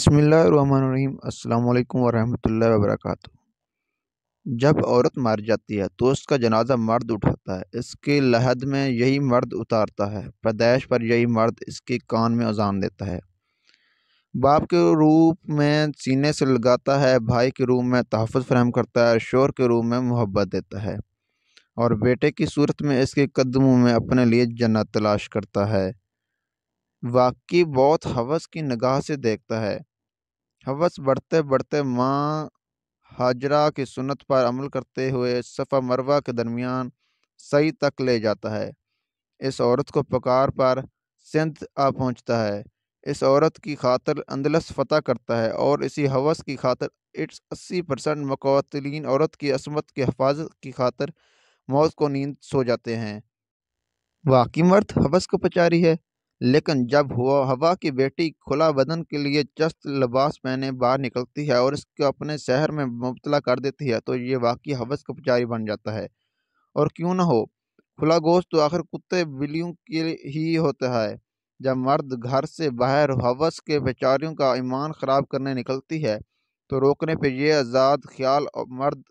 बसमीम् अल्लाम वरहमल वर्क जब औरत मर जाती है तो उसका जनाजा मर्द उठाता है इसके लहद में यही मर्द उतारता है पैदाइश पर यही मर्द इसके कान में अजान देता है बाप के रूप में सीने से लगाता है भाई के रूप में तहफ़ फ्राहम करता है शोर के रूप में मोहब्बत देता है और बेटे की सूरत में इसके कदमों में अपने लिए जन्नत तलाश करता है वाकई बहुत हवस की निगाह से देखता है हवस बढ़ते बढ़ते माँ हाजरा की सुनत पर अमल करते हुए सफ़ा मरवा के दरमियान सई तक ले जाता है इस औरत को पकार पर सिंध आ पहुँचता है इस औरत की खातर अंदलस फतह करता है और इसी हवस की खातर इट्स अस्सी परसेंट मकतलिन औरत की असमत की हफाजत की खातर मौत को नींद सो जाते हैं वाकई मर्द हवस को पचारी है लेकिन जब हुआ हवा की बेटी खुला बदन के लिए चस्त लबास पहने बाहर निकलती है और इसको अपने शहर में मुबतला कर देती है तो ये वाकई हवस का पुजारी बन जाता है और क्यों ना हो खुला गोश्त तो आखिर कुत्ते बिलियों के ही होता है जब मर्द घर से बाहर हवस के बेचारियों का ईमान ख़राब करने निकलती है तो रोकने पर यह आज़ाद ख्याल और मर्द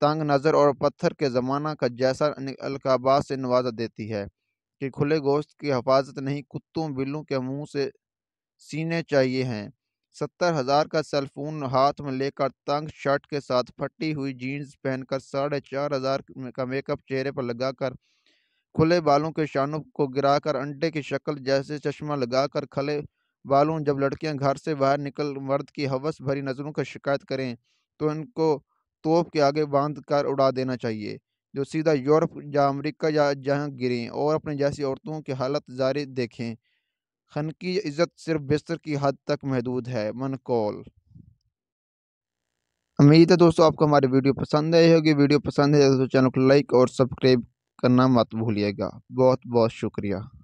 तंग नज़र और पत्थर के ज़माना का जैसा अलकाबाद से नवाजा देती है कि खुले गोश्त की हफाजत नहीं कुत्तों बिल्लों के मुंह से सीने चाहिए हैं सत्तर हजार का सेलफोन हाथ में लेकर तंग शर्ट के साथ फटी हुई जीन्स पहनकर साढ़े चार हजार का मेकअप चेहरे पर लगाकर खुले बालों के शानों को गिराकर अंडे की शक्ल जैसे चश्मा लगाकर खले बालों जब लड़कियां घर से बाहर निकल मर्द की हवस भरी नज़रों का शिकायत करें तो इनको तोप के आगे बांध कर उड़ा देना चाहिए जो सीधा यूरोप या अमेरिका या जहाँ गिरें और अपने जैसी औरतों की हालत जारी देखें खन की इज्जत सिर्फ बिस्तर की हद तक महदूद है मनकौल उम्मीद है दोस्तों आपको हमारी वीडियो पसंद आई होगी वीडियो पसंद है तो चैनल को लाइक और सब्सक्राइब करना मत भूलिएगा बहुत बहुत शुक्रिया